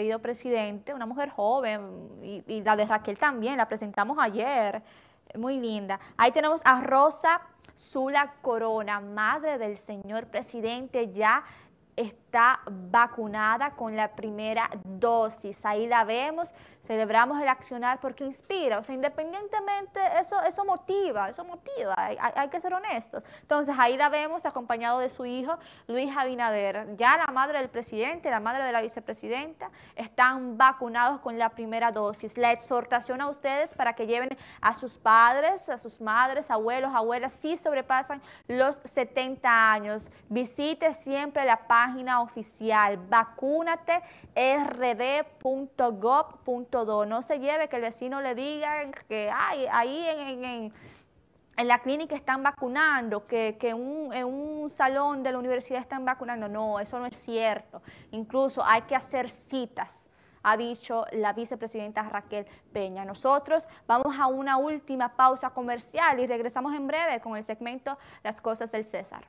querido presidente, una mujer joven, y, la de Raquel también, la presentamos ayer, muy linda. Ahí tenemos a Rosa Zula Corona, madre del señor presidente, ya está vacunada con la primera dosis. Ahí la vemos, celebramos el accionar porque inspira, o sea, independientemente, eso, eso motiva, eso motiva, hay, hay, que ser honestos. Entonces, ahí la vemos acompañado de su hijo, Luis Abinader. Ya la madre del presidente, la madre de la vicepresidenta, están vacunados con la primera dosis. La exhortación a ustedes para que lleven a sus padres, a sus madres, abuelos, abuelas, si sobrepasan los 70 años. Visite siempre la página página oficial rd.gov.do. No se lleve que el vecino le diga que Ay, ahí en, la clínica están vacunando, que, en un salón de la universidad están vacunando. No, eso no es cierto. Incluso hay que hacer citas ha dicho la vicepresidenta Raquel Peña. Nosotros vamos a una última pausa comercial y regresamos en breve con el segmento Las Cosas del César.